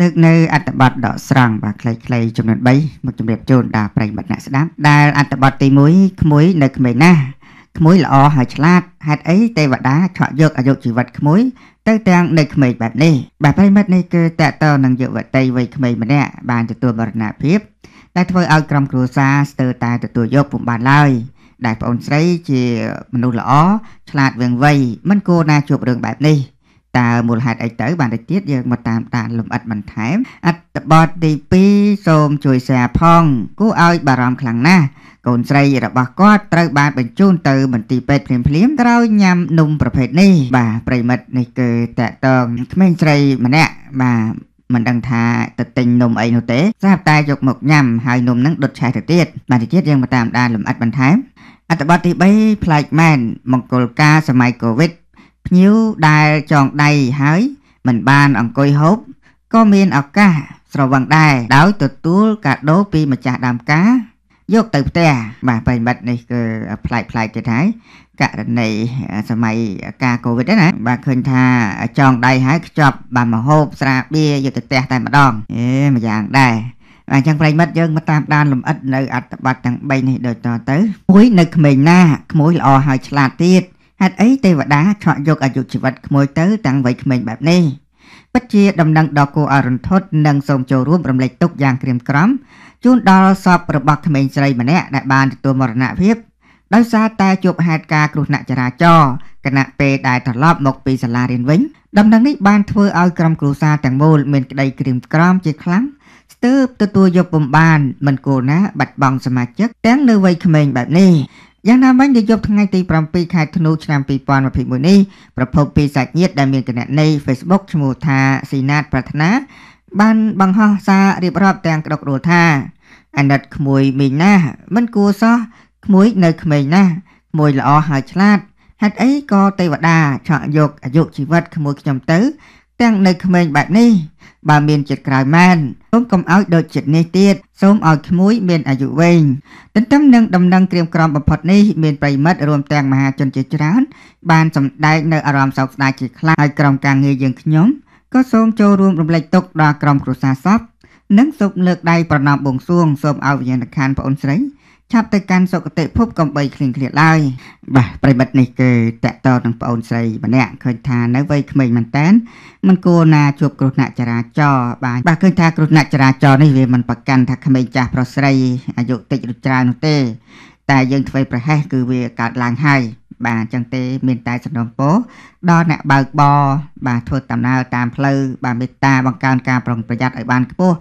លើកនៅអត្ថបទដកស្រង់បាទខ្លីៗចំនួន3មកជម្រាបជូនដល់ប្រិយមិត្តអ្នកស្ដាប់ដែលអត្ថបទទី1ក្មួយនៅក្មេងណាស់ក្មួយល្អហើយឆ្លាតហេតុអីទេវតាឆក់យកអាយុជីវិតក្មួយ ទៅទាំងនៅក្មេងបែបនេះបាទប្រិយមិត្តនេះគឺតកតនឹងយុវតីវ័យក្មេងម្នាក់បានទទួលមរណភាពដែលធ្វើឲ្យក្រុមគ្រួសារស្ទើរតែទទួលយកពុំបានឡើយ។ដែលប្អូនស្រីជាមនុស្សល្អឆ្លាតវែងវៃមិនគួរណាជួបរឿងបែបនេះតើមូលហេតុអីទៅបានតែទៀតយើងមកតាមដានលំអិតបន្ថែម អត្ថបទទី2សូមជួយ share ផងគួរឲ្យបារម្ភខ្លាំងណាស់កូនស្រីរបស់គាត់ត្រូវបានបញ្ជូនទៅមន្ទីរពេទ្យភ្លាមៗក្រោយញ៉ាំនំប្រភេទនេះបាទប្រិមិត្តនេះគឺតកតងក្មេងស្រីម្នាក់បាទមិនដឹងថាទៅទិញนมអីនោះទេស្រាប់តែយកមកញ៉ាំហើយนมនឹងដុតឆេះទៅទៀតបាទទៀតយើងមកតាមដានលំអិតបន្ថែមអត្ថបទទី3ផ្លែកម៉ែនមង្គលការសម័យកូវីដភ្ញៀវដែលចងដៃហើយមិនបានអង្គុយហូបក៏មានឱកាសស្រវឹងដែរដោយទទួលកាដូពីម្ចាស់ដើមការយកទៅផ្ទះបាទប្រិមិត្តនេះគឺផ្លែកផ្លែកទៀតហើយករណីសម័យការកូវីដណាបាទឃើញថាចងដៃហើយខ្ចប់បានមកហូបស្រាបៀរយកទៅផ្ទះតែម្ដងអេម្យ៉ាងដែរអញ្ចឹងប្រិមិត្តយើងមកតាមដានលំអិតនៅអត្ថបទទាំង3នេះដូចតទៅមួយនៅក្មេងណាក្មួយល្អហើយឆ្លាតទៀតហេតុអីទេវតាឆក់យកអាយុជីវិតក្មួយទៅទាំងវ័យក្មេងបែបនេះពិតជាដំណឹងដ៏គួរឲ្យរន្ធត់និងសូមចូលរួមរំលែកទុកយ៉ាងក្រៀមក្រំជូនដល់សពរបស់ក្មេងស្រីម្នាក់ដែលបានទទួលមរណភាពដោយសារតែជួបហេតុការណ៍គ្រោះថ្នាក់ចរាចរណ៍គណៈពេលដែលត្រឡប់មកពីសាលារៀនវិញដំណឹងនេះបានធ្វើឲ្យក្រុមគ្រួសារទាំងមូលមានក្តីក្រៀមក្រំជាខ្លាំងស្ទើបទទួលយកពំបានមិនគួរណាបាត់បង់សមាជិកទាំងនៅវ័យក្មេងបែបនេះយ៉ាងណាមិញនៅយប់ថ្ងៃទី7ខែធ្នូឆ្នាំ2021នេះប្រភពពីសាច់ញាតិដែលមានគណនី Facebook ឈ្មោះថាស៊ីណាតប្រាថ្នាបានបង្ហោះសាររៀបរាប់ទាំងក្តុកក្តួលថាអាណិតក្មួយមីងណាស់មិនគួរសោះក្មួយនៅក្មេងណាស់ក្មួយល្អហើយឆ្លាតហេតុអីក៏ទេវតាឆក់យកអាយុជីវិតក្មួយខ្ញុំទៅ ទាំងនៅក្មេងបែបនេះបើមានចិត្តក្រោយម៉ែនសូមកុំឲ្យដូចចិត្តនេះទៀតសូមឲ្យក្មួយ មានអាយុវែងទន្ទឹមនឹងដំណឹងក្រៀមក្រំបំផុតនេះមានប្រិមិត្តរួមទាំងមហាជនជាច្រើនបានសម្ដែងនៅអារម្មណ៍សោកស្ដាយជាខ្លាំងហើយក្រុមការងារយើងខ្ញុំក៏សូមចូលរួមរំលែកទុក្ខដល់ក្រុមគ្រួសារសពនិងសូមលើកដៃប្រណម្យបួងសួងសូមឲ្យវិញ្ញាណក្ខន្ធប្អូនស្រីឆាប់ទៅកាន់សុគតិភពកំបីឃ្លៀងឃ្លាឡើយបាទប្រិមិត្តនេះគឺតាក់តតនឹងប្អូនស្រីម្នាក់ឃើញថានៅវ័យក្មេងមែនតែនមិនគួរណាជួបគ្រោះថ្នាក់ចរាចរណ៍បាទបាទឃើញថាគ្រោះថ្នាក់ចរាចរណ៍នេះវាមិនប្រកាន់ថាក្មេងចាស់ប្រុសស្រីអាយុតិចឬច្រើននោះទេតែយើងធ្វើប្រហែសគឺវាកើតឡើងហើយបាទចឹងទេ មានតែសំណពរដល់អ្នកបើកបរបាទធ្វើដំណើរតាមផ្លូវបាទមេត្តាបង្កើនការប្រុងប្រយ័ត្នឲ្យបានខ្ពស់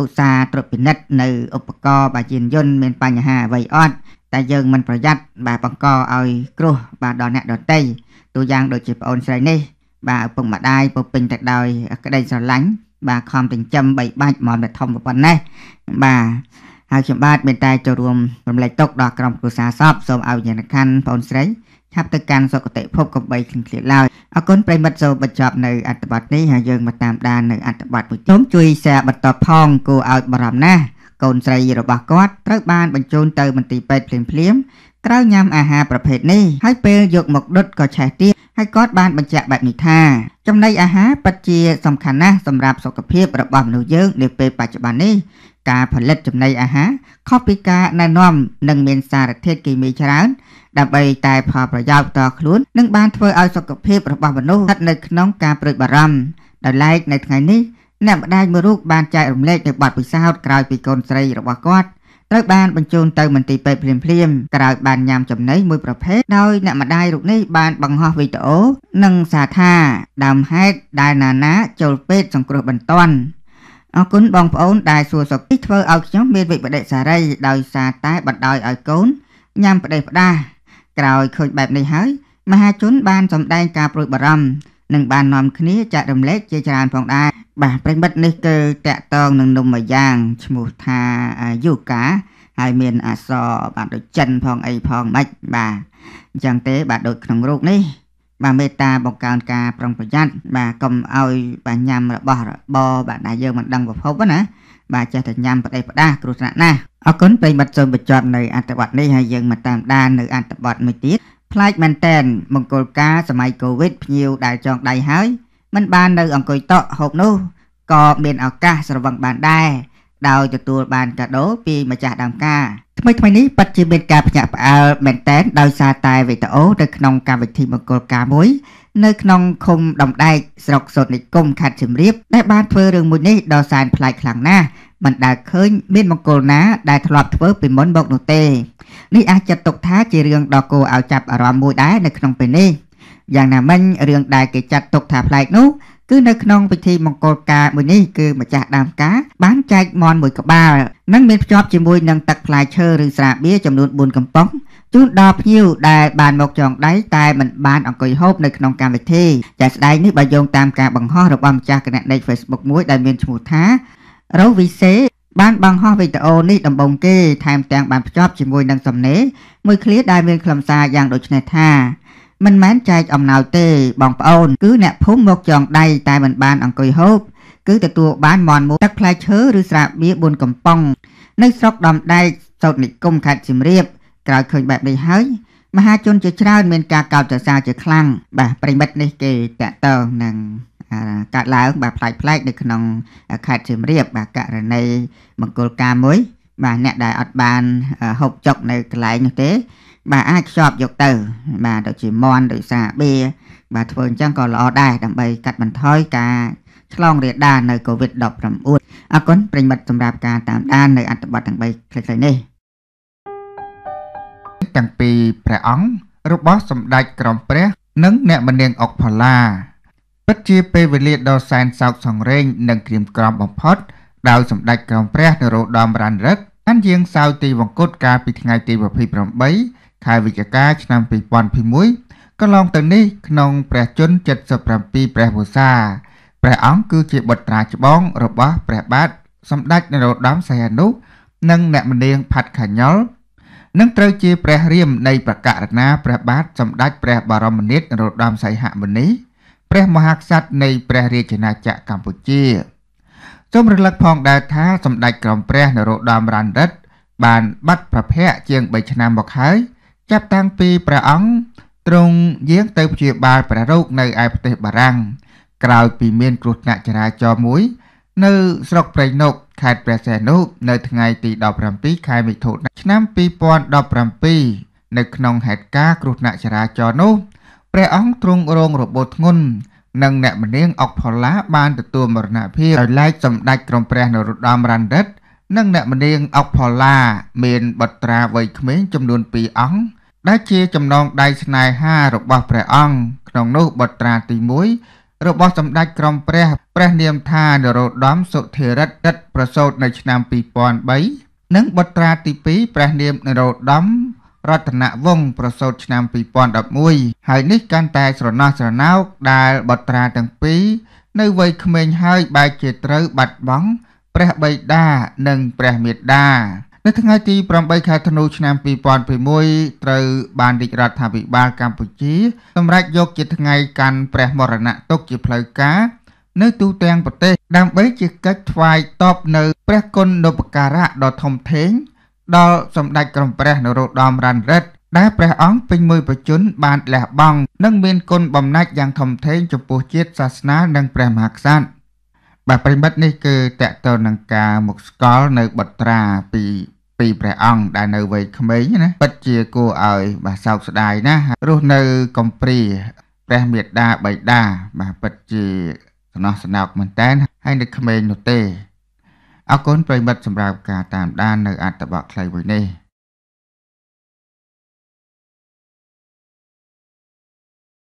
ឧស្សាហ៍ត្រួតពិនិត្យនៅឧបករណ៍បាទយានយន្តមានបញ្ហាអ្វីអត់តែយើងមិនប្រយ័ត្នបាទបង្កឲ្យគ្រោះបាទដល់អ្នកដទៃទូយ៉ាង ដូចជាប្អូនស្រីនេះបាទឪពុកម្ដាយពុះពេញទៅដោយក្តីស្រឡាញ់បាទខំចិញ្ចឹមបីបាច់មកតែធំប៉ុណ្ណេះបាទហើយខ្ញុំបាទមានតែចូលរួមរំលែកទុកដល់ក្រុមគ្រួសារសពសូមឲ្យវិញ្ញាណខណ្ឌប្អូនស្រីឆាប់ទៅកាន់សុគតិភពកំបីគ្លៀតឡើយអរគុណប្រិមិត្តសូមបញ្ចប់នៅអត្ថបទនេះហើយយើងមកតាមដាននៅអត្ថបទមួយទៀតជួយ share បន្តផងគួរឲ្យបារម្ភណាស់កូនស្រីរបស់គាត់ត្រូវបានបញ្ជូនទៅមន្ទីរពេទ្យភ្លាមៗក្រោយញ៉ាំអាហារប្រភេទនេះហើយពេលយក មកដុតក៏ឆេះទៀតហើយគាត់បានបញ្ជាក់បែបនេះថា ចំណីអាហារពិតជាសំខាន់ណាស់សម្រាប់សុខភាព របស់មនុស្សយើងនាពេលបច្ចុប្បន្ននេះការផលិតចំណីអាហារខុសពីការណែនាំនិងមានសារធាតុគីមីច្រើនដើម្បីតែផលប្រយោជន៍ផ្ទាល់ខ្លួននិងបានធ្វើឲ្យសុខភាពរបស់មនុស្សស្ថិតនៅក្នុងការព្រួយបារម្ភដោយឡែកនៅថ្ងៃនេះអ្នកម្ដាយមួយរូបបានចែករំលែកទៅបទពិសោធន៍ក្រោយពីកូនស្រីរបស់គាត់ត្រូវបានបញ្ជូនទៅមន្ទីរពេទ្យភ្លាមៗក្រោយបានញ៉ាំចំណីមួយប្រភេទដោយអ្នកម្ដាយរូបនេះបានបង្ហោះវីដេអូនិងសារថាដើមហេតុដែលណាណាចូលពេទ្យសង្គ្រោះបន្ទាន់អរគុណបងប្អូនដែលសួរសុខនេះធ្វើឲ្យខ្ញុំមានវិបដិសារីដោយសារតែបណ្ដោយឲ្យកូនញ៉ាំផ្ដេសផ្ដាសក្រោយឃើញបែបនេះហើយ មហាជនបានសម្ដែងការប្រួយបារម្ភនិងបាននាំគ្នាចាក់រំលែកជាច្រើនផងដែរបាទប្រិមិត្តនេះគឺតាក់តងនឹងនំមួយយ៉ាងឈ្មោះថាយូកាហើយមានអសរបាទដូចចិនផងអីផងមិនបាទអញ្ចឹងទេបាទដូចក្នុងរូបនេះបាទមេត្តាបង្កើនការប្រុងប្រយ័ត្នបាទកុំឲ្យបាទញ៉ាំរបស់របរបាទដែលយើងមិនដឹងប្រភពណាបាទចេះតែញ៉ាំប្តេះផ្ដាសគ្រោះថ្នាក់ណាស់អរគុណប្រិមិត្តសូមបញ្ចប់នៅអត្ថបទនេះហើយយើងមកតាមដាននៅអត្ថបទមួយទៀតប្លែកមែនតែនមង្គលការសម័យកូវីដភ្ញៀវដែលចងដៃហើយ មិនបាននៅអង្គុយតក់ហូបនោះក៏មានឱកាសស្រវឹងបានដែរដោយទទួល បានកាដូពីម្ចាស់ដើមការថ្មីថ្មីនេះប៉ັດជាមានការភ្ញាក់ផ្អើលមែនតែនដោយសារតែវីដេអូនៅក្នុងកម្មវិធីមង្គលការមួយនៅក្នុងឃុំដំដែកស្រុកសុតនិគមខេត្តសៀមរាបដែលបានធ្វើរឿងមួយនេះដ៏សែនប្លែកខ្លាំងណាស់មិនដែលឃើញ មានមង្គលណាដែលធ្លាប់ធ្វើពីមុនមកនោះទេនេះអាចចាត់ទុកថាជារឿងដ៏គួរឲ្យចាប់អារម្មណ៍មួយដែរនៅក្នុងពេលនេះយ៉ាងណាមិញរឿងដែលគេចាត់ទុកថាប្លែកនោះគឺនៅក្នុងពិធីមង្គលការមួយនេះគឺម្ចាស់ដើមការបានចែកមន់មួយក្បាលនិងមានភ្ជាប់ជាមួយនឹងទឹកផ្លែឈើឬស្រាបៀរចំនួន4កំប៉ុង ជូនដល់ភ្ញៀវដែលបានមកចងដៃតែមិនបានអង្គុយហូបនៅក្នុងកម្មវិធីចាស់ស្ដែងនេះបើយោងតាមការបង្ហោះរបស់ម្ចាស់គណនី Facebook មួយដែលមានឈ្មោះថា Row Vise បានបង្ហោះវីដេអូនេះដំបូងគេ ថែមទាំងបានភ្ជាប់ជាមួយនឹងសំណេរមួយឃ្លាដែលមានខ្លឹមសារយ៉ាងដូចនេះថាមិនមែនចែកអំណោយទេ បងប្អូនគឺអ្នកភូមិមកចងដៃតែមិនបានអង្គុយហូបគឺទទួលបានមន់មូទឹកផ្លែឈើឬស្រាបៀរ4កំប៉ុងនៅស្រុកដំដែកសោតនិគមខេត្តសៀមរាបក្រោយឃើញបែបនេះហើយ មហាជនជាច្រើនមានការកោតសរសើរជាខ្លាំងបាទប្រិមិត្តនេះគេតាក់ទងនឹងកាត់ឡើងបាទផ្លែកផ្លែកនៅក្នុងខេត្តសៀមរាប បាទករណីមង្គលការមួយបាទអ្នកដែលអត់បានហូបចុកនៅកន្លែងនោះទេបាទអាចខ្ចប់យកទៅបាទដូចជាមន់ដោយសារបៀបាទធ្វើអញ្ចឹងក៏ល្អដែរដើម្បីកាត់បន្ថយការឆ្លងរាលដាលនៅ COVID-19 អរគុណប្រិមិត្តសម្រាប់ការតាមដាននៅអត្ថបទទាំង3ខ្លីៗនេះទាំងពីរព្រះអង្គរបស់សម្ដេចក្រមព្រះ និង អ្នកមនាងអុកផល្លាិតជាពេលវេលាដ៏សែនសោកសង្រេងនិងក្រៀមក្រំបំផុតដោយសម្ដេចក្រមព្រះ នរោត្តមរណរដ្ឋអានយើងសៅទីវង្គតកាលពីថ្ងៃទី28ខែវិច្ឆិកាឆ្នាំ2021កន្លងទៅនេះក្នុង ព្រះជន្ម77ព្រះវស្សាព្រះអង្គគឺជាបុត្រាច្បង របស់ព្រះបាទសម្ដេចនរោត្តមសីហនុនិងអ្នកម្នាងផាត់ខាញ៉ុលនឹងត្រូវជា ព្រះរាមនៃប្រករណាព្រះបាទសម្ដេចព្រះបរមនាថនរោត្តមសីហមុនីព្រះមហាក្សត្រនៃព្រះរាជាណាចក្រកម្ពុជាសូមរំលឹកផងដែរថាសម្ដេចក្រមព្រះនរោត្តមរណរដ្ឋបានបាត់ប្រភ័ក្រជាង3ឆ្នាំមកហើយ ចាប់តាំងពីព្រះអង្គទ្រង់យាងទៅព្យាបាលព្រះរោគនៅឯប្រទេសបារាំងក្រោយពីមានគ្រោះថ្នាក់ចរាចរណ៍មួយ នៅស្រុកព្រៃនកខេត្តព្រះសីហនុនៅថ្ងៃទី17ខែមិថុនាឆ្នាំ2017នៅក្នុងហេតុការណ៍គ្រោះថ្នាក់ចរាចរណ៍នោះព្រះអង្គទ្រង់រងរបួសធ្ងន់និងអ្នកម្នាងអុកផល្លាបានទទួលមរណភាពដោយឡែកសម្ដេចក្រមព្រះនរោត្តមរ៉ាន់ឌិតនិងអ្នកម្នាងអុកផល្លាមានបុត្រាវ័យក្មេងចំនួន2អង្គដែលជាចំណងដៃស្នេហារបស់ព្រះអង្គក្នុងនោះបុត្រាទី1របស់សម្ដេចក្រមព្រះព្រះនាមថានរោត្តមសុធិរិទ្ធិតប្រសូតនៅឆ្នាំ2003និងបុត្រាទី2ព្រះនាមនរោត្តមរតនវង្សប្រសូតឆ្នាំ2011ហើយនេះកាន់តែស្រណោះស្រណោកដែលបុត្រាទាំងពីរនៅវ័យក្មេងហើយបែរជាត្រូវបាត់បង់ព្រះបិតានិងព្រះមេត្តានៅថ្ងៃទី8ខែធ្នូឆ្នាំ2001ត្រូវបានរាជរដ្ឋាភិបាលកម្ពុជាសម្រេចយកជាថ្ងៃកាន់ព្រះមរណទុក្ខជាផ្លូវការ នៅទូទាំងប្រទេស ដើម្បីជាកិច្ចថ្វាយតបនៅព្រះគុណឧបការៈដ៏ធំធេងដល់សម្ដេចក្រមព្រះនរោត្តមរណរដ្ឋដែលព្រះអង្គពេញមួយប្រជជនបានលះបង់និងមានគុណបំណាច់យ៉ាងធំធេងចំពោះជាតិសាសនា និង ព្រះមហាក្សត្របាទប្រិមិត្តនេះគឺតកតលនឹងការមកស្កល់នៅបត្រាពីពីព្រះអង្គដែលនៅវ័យក្មេងណាពិតជាគួរឲ្យ បាទសោកស្ដាយណាស់រស់នៅកំព្រាព្រះមេត្តាបៃតាបាទពិតជាសំណោះសំណោកមែនតើហើយនៅក្មេងនោះទេអរគុណប្រិមិត្តសម្រាប់ការតាមដាននៅអត្ថបទខ្លីមួយនេះ។